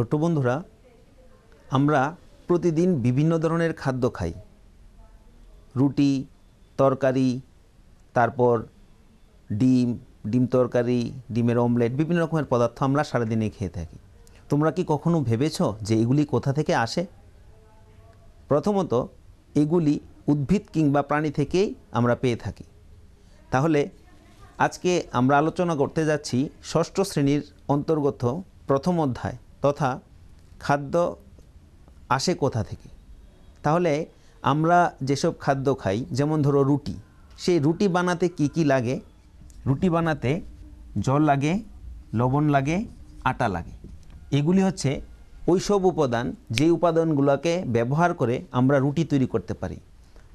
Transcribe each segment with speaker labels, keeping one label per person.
Speaker 1: ছোট্ট বন্ধুরা আমরা প্রতিদিন বিভিন্ন ধরনের খাদ্য খাই রুটি তরকারি তারপর ডিম ডিম তরকারি ডিমের অমলেট বিভিন্ন রকমের পদার্থ আমরা সারাদিনে খেয়ে থাকি তোমরা কি কখনো ভেবেছ যে এগুলি কোথা থেকে আসে প্রথমত এগুলি উদ্ভিদ কিংবা প্রাণী থেকেই আমরা পেয়ে থাকি তাহলে আজকে আমরা আলোচনা করতে যাচ্ছি ষষ্ঠ শ্রেণীর অন্তর্গত প্রথম অধ্যায় তথা খাদ্য আসে কোথা থেকে তাহলে আমরা যেসব খাদ্য খাই যেমন ধরো রুটি সেই রুটি বানাতে কি কি লাগে রুটি বানাতে জল লাগে লবণ লাগে আটা লাগে এগুলি হচ্ছে ওই সব উপাদান যে উপাদানগুলোকে ব্যবহার করে আমরা রুটি তৈরি করতে পারি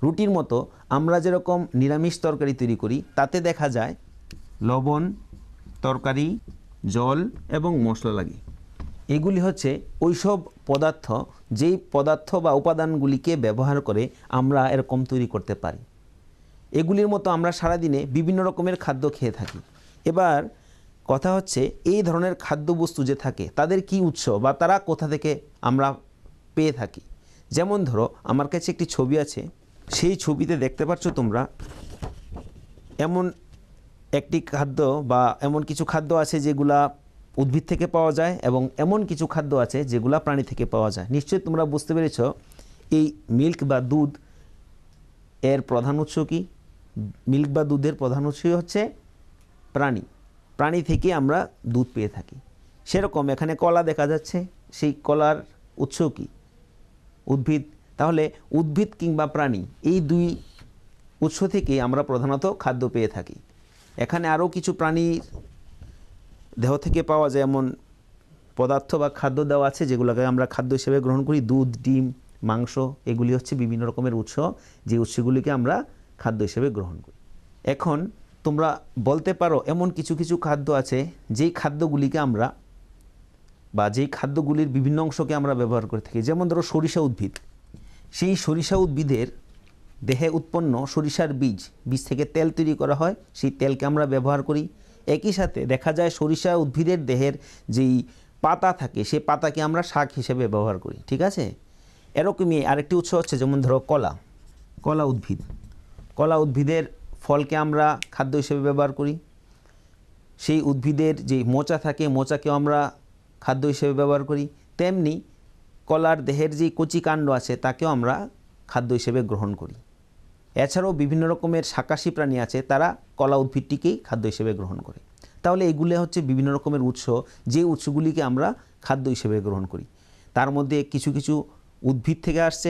Speaker 1: রুটির মতো আমরা যেরকম নিরামিষ তরকারি তৈরি করি তাতে দেখা যায় লবণ তরকারি জল এবং মশলা লাগে এগুলি হচ্ছে ওইসব পদার্থ যেই পদার্থ বা উপাদানগুলিকে ব্যবহার করে আমরা এরকম তৈরি করতে পারি এগুলির মতো আমরা সারাদিনে বিভিন্ন রকমের খাদ্য খেয়ে থাকি এবার কথা হচ্ছে এই ধরনের খাদ্যবস্তু যে থাকে তাদের কি উৎস বা তারা কোথা থেকে আমরা পেয়ে থাকি যেমন ধরো আমার কাছে একটি ছবি আছে সেই ছবিতে দেখতে পাচ্ছ তোমরা এমন একটি খাদ্য বা এমন কিছু খাদ্য আছে যেগুলা উদ্ভিদ থেকে পাওয়া যায় এবং এমন কিছু খাদ্য আছে যেগুলা প্রাণী থেকে পাওয়া যায় নিশ্চয়ই তোমরা বুঝতে পেরেছ এই মিল্ক বা দুধ এর প্রধান উৎস কি মিল্ক বা দুধের প্রধান উৎসই হচ্ছে প্রাণী প্রাণী থেকে আমরা দুধ পেয়ে থাকি সেরকম এখানে কলা দেখা যাচ্ছে সেই কলার উৎস কি উদ্ভিদ তাহলে উদ্ভিদ কিংবা প্রাণী এই দুই উৎস থেকে আমরা প্রধানত খাদ্য পেয়ে থাকি এখানে আরও কিছু প্রাণীর দেহ থেকে পাওয়া যায় এমন পদার্থ বা খাদ্য দেওয়া আছে যেগুলোকে আমরা খাদ্য হিসেবে গ্রহণ করি দুধ ডিম মাংস এগুলি হচ্ছে বিভিন্ন রকমের উৎস যে উৎসগুলিকে আমরা খাদ্য হিসেবে গ্রহণ করি এখন তোমরা বলতে পারো এমন কিছু কিছু খাদ্য আছে যেই খাদ্যগুলিকে আমরা বা যেই খাদ্যগুলির বিভিন্ন অংশকে আমরা ব্যবহার করে থাকি যেমন ধরো সরিষা উদ্ভিদ সেই সরিষা উদ্ভিদের দেহে উৎপন্ন সরিষার বীজ বীজ থেকে তেল তৈরি করা হয় সেই তেলকে আমরা ব্যবহার করি একই সাথে দেখা যায় সরিষা উদ্ভিদের দেহের যেই পাতা থাকে সে পাতাকে আমরা শাক হিসেবে ব্যবহার করি ঠিক আছে এরকমই আরেকটি উৎস হচ্ছে যেমন ধরো কলা কলা উদ্ভিদ কলা উদ্ভিদের ফলকে আমরা খাদ্য হিসেবে ব্যবহার করি সেই উদ্ভিদের যে মোচা থাকে মোচাকেও আমরা খাদ্য হিসেবে ব্যবহার করি তেমনি কলার দেহের যে কচি কাণ্ড আছে তাকেও আমরা খাদ্য হিসেবে গ্রহণ করি এছাড়াও বিভিন্ন রকমের শাকাশি প্রাণী আছে তারা কলা উদ্ভিদটিকেই খাদ্য হিসেবে গ্রহণ করে তাহলে এগুলো হচ্ছে বিভিন্ন রকমের উৎস যে উৎসগুলিকে আমরা খাদ্য হিসেবে গ্রহণ করি তার মধ্যে কিছু কিছু উদ্ভিদ থেকে আসছে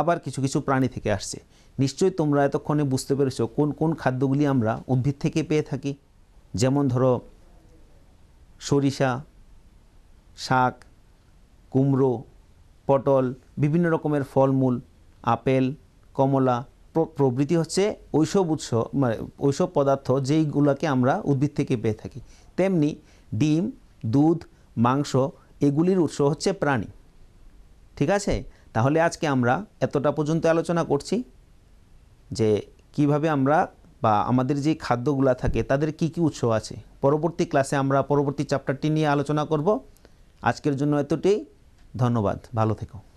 Speaker 1: আবার কিছু কিছু প্রাণী থেকে আসছে নিশ্চয়ই তোমরা এতক্ষণে বুঝতে পেরেছ কোন কোন খাদ্যগুলি আমরা উদ্ভিদ থেকে পেয়ে থাকি যেমন ধরো সরিষা শাক কুমড়ো পটল বিভিন্ন রকমের ফলমূল আপেল কমলা প্রবৃতি হচ্ছে ওইসব উৎস মানে ওইসব পদার্থ যেইগুলোকে আমরা উদ্ভিদ থেকে পেয়ে থাকি তেমনি ডিম দুধ মাংস এগুলির উৎস হচ্ছে প্রাণী ঠিক আছে তাহলে আজকে আমরা এতটা পর্যন্ত আলোচনা করছি যে কিভাবে আমরা বা আমাদের যে খাদ্যগুলা থাকে তাদের কি কি উৎস আছে পরবর্তী ক্লাসে আমরা পরবর্তী চ্যাপ্টারটি নিয়ে আলোচনা করব আজকের জন্য এতটি ধন্যবাদ ভালো থেকো